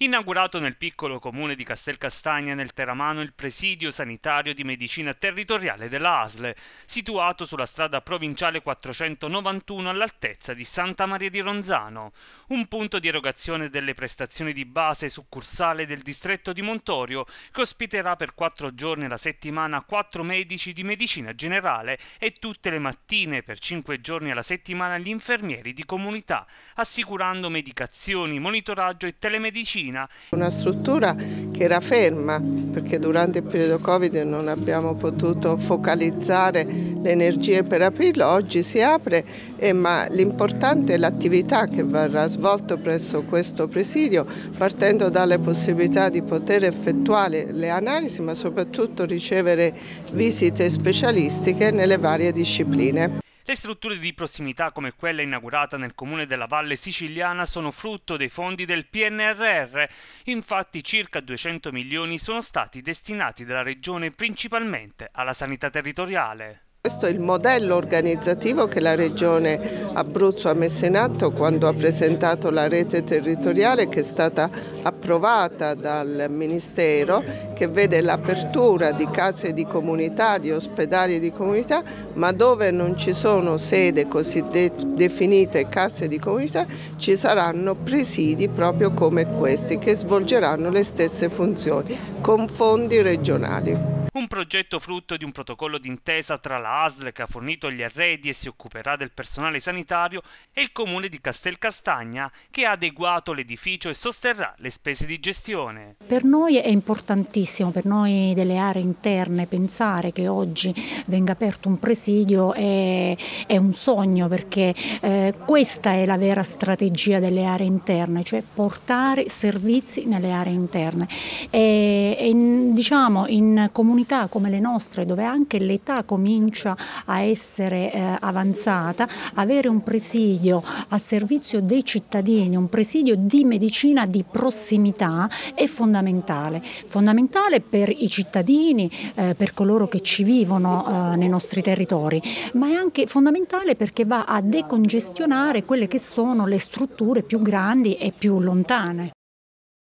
Inaugurato nel piccolo comune di Castelcastagna nel Teramano il presidio sanitario di medicina territoriale della ASLE, situato sulla strada provinciale 491 all'altezza di Santa Maria di Ronzano, un punto di erogazione delle prestazioni di base succursale del distretto di Montorio che ospiterà per quattro giorni alla settimana quattro medici di medicina generale e tutte le mattine per cinque giorni alla settimana gli infermieri di comunità, assicurando medicazioni, monitoraggio e telemedicina cucina. Una struttura che era ferma perché durante il periodo Covid non abbiamo potuto focalizzare le energie per aprirlo, oggi si apre, eh, ma l'importante è l'attività che verrà svolta presso questo presidio partendo dalle possibilità di poter effettuare le analisi ma soprattutto ricevere visite specialistiche nelle varie discipline. Le strutture di prossimità come quella inaugurata nel comune della Valle Siciliana sono frutto dei fondi del PNRR, infatti circa 200 milioni sono stati destinati dalla regione principalmente alla sanità territoriale. Questo è il modello organizzativo che la Regione Abruzzo ha messo in atto quando ha presentato la rete territoriale che è stata approvata dal Ministero che vede l'apertura di case di comunità, di ospedali di comunità, ma dove non ci sono sede cosiddette definite case di comunità ci saranno presidi proprio come questi che svolgeranno le stesse funzioni con fondi regionali un progetto frutto di un protocollo d'intesa tra la ASL che ha fornito gli arredi e si occuperà del personale sanitario e il comune di Castelcastagna che ha adeguato l'edificio e sosterrà le spese di gestione. Per noi è importantissimo, per noi delle aree interne, pensare che oggi venga aperto un presidio è, è un sogno perché eh, questa è la vera strategia delle aree interne, cioè portare servizi nelle aree interne. E, e diciamo in comunità come le nostre dove anche l'età comincia a essere eh, avanzata, avere un presidio a servizio dei cittadini, un presidio di medicina di prossimità è fondamentale, fondamentale per i cittadini, eh, per coloro che ci vivono eh, nei nostri territori, ma è anche fondamentale perché va a decongestionare quelle che sono le strutture più grandi e più lontane.